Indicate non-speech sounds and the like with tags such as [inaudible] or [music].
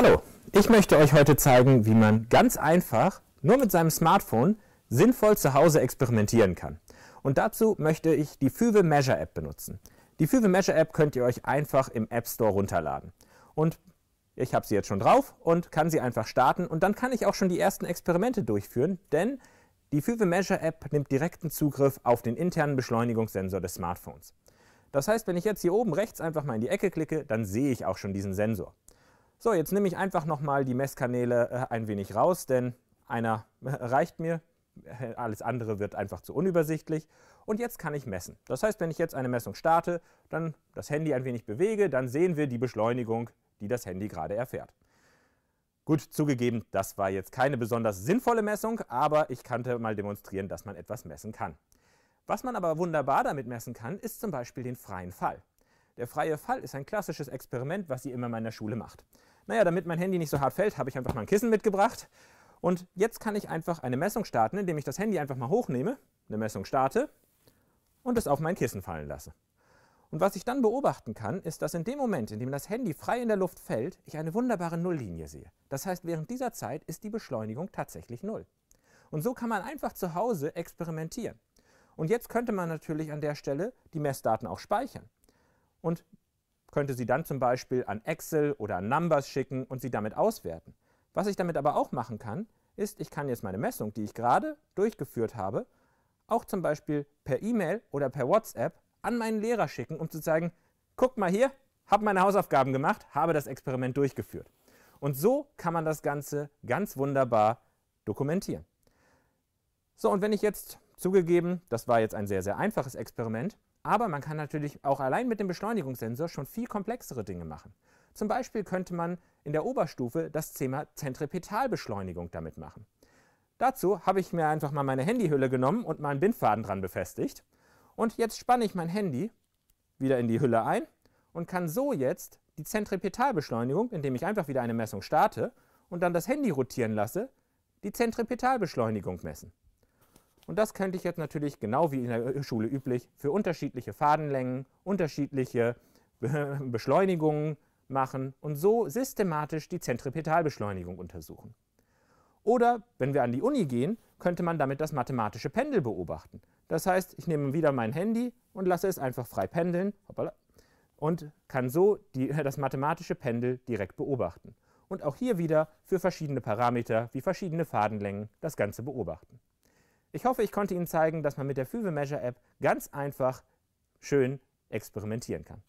Hallo, ich möchte euch heute zeigen, wie man ganz einfach, nur mit seinem Smartphone, sinnvoll zu Hause experimentieren kann. Und dazu möchte ich die Füve Measure App benutzen. Die Füve Measure App könnt ihr euch einfach im App Store runterladen. Und ich habe sie jetzt schon drauf und kann sie einfach starten und dann kann ich auch schon die ersten Experimente durchführen, denn die Füve Measure App nimmt direkten Zugriff auf den internen Beschleunigungssensor des Smartphones. Das heißt, wenn ich jetzt hier oben rechts einfach mal in die Ecke klicke, dann sehe ich auch schon diesen Sensor. So, jetzt nehme ich einfach nochmal die Messkanäle äh, ein wenig raus, denn einer äh, reicht mir. Alles andere wird einfach zu unübersichtlich. Und jetzt kann ich messen. Das heißt, wenn ich jetzt eine Messung starte, dann das Handy ein wenig bewege, dann sehen wir die Beschleunigung, die das Handy gerade erfährt. Gut, zugegeben, das war jetzt keine besonders sinnvolle Messung, aber ich kannte mal demonstrieren, dass man etwas messen kann. Was man aber wunderbar damit messen kann, ist zum Beispiel den freien Fall. Der freie Fall ist ein klassisches Experiment, was ihr immer in meiner Schule macht. Naja, damit mein Handy nicht so hart fällt, habe ich einfach mal ein Kissen mitgebracht. Und jetzt kann ich einfach eine Messung starten, indem ich das Handy einfach mal hochnehme, eine Messung starte und es auf mein Kissen fallen lasse. Und was ich dann beobachten kann, ist, dass in dem Moment, in dem das Handy frei in der Luft fällt, ich eine wunderbare Nulllinie sehe. Das heißt, während dieser Zeit ist die Beschleunigung tatsächlich Null. Und so kann man einfach zu Hause experimentieren. Und jetzt könnte man natürlich an der Stelle die Messdaten auch speichern und könnte sie dann zum Beispiel an Excel oder an Numbers schicken und sie damit auswerten. Was ich damit aber auch machen kann, ist, ich kann jetzt meine Messung, die ich gerade durchgeführt habe, auch zum Beispiel per E-Mail oder per WhatsApp an meinen Lehrer schicken, um zu zeigen, guck mal hier, habe meine Hausaufgaben gemacht, habe das Experiment durchgeführt. Und so kann man das Ganze ganz wunderbar dokumentieren. So, und wenn ich jetzt zugegeben, das war jetzt ein sehr, sehr einfaches Experiment, aber man kann natürlich auch allein mit dem Beschleunigungssensor schon viel komplexere Dinge machen. Zum Beispiel könnte man in der Oberstufe das Thema Zentripetalbeschleunigung damit machen. Dazu habe ich mir einfach mal meine Handyhülle genommen und mal einen Bindfaden dran befestigt. Und jetzt spanne ich mein Handy wieder in die Hülle ein und kann so jetzt die Zentripetalbeschleunigung, indem ich einfach wieder eine Messung starte und dann das Handy rotieren lasse, die Zentripetalbeschleunigung messen. Und das könnte ich jetzt natürlich, genau wie in der Schule üblich, für unterschiedliche Fadenlängen, unterschiedliche [laughs] Beschleunigungen machen und so systematisch die Zentripetalbeschleunigung untersuchen. Oder wenn wir an die Uni gehen, könnte man damit das mathematische Pendel beobachten. Das heißt, ich nehme wieder mein Handy und lasse es einfach frei pendeln hoppala, und kann so die, [laughs] das mathematische Pendel direkt beobachten. Und auch hier wieder für verschiedene Parameter wie verschiedene Fadenlängen das Ganze beobachten. Ich hoffe, ich konnte Ihnen zeigen, dass man mit der Füve Measure App ganz einfach schön experimentieren kann.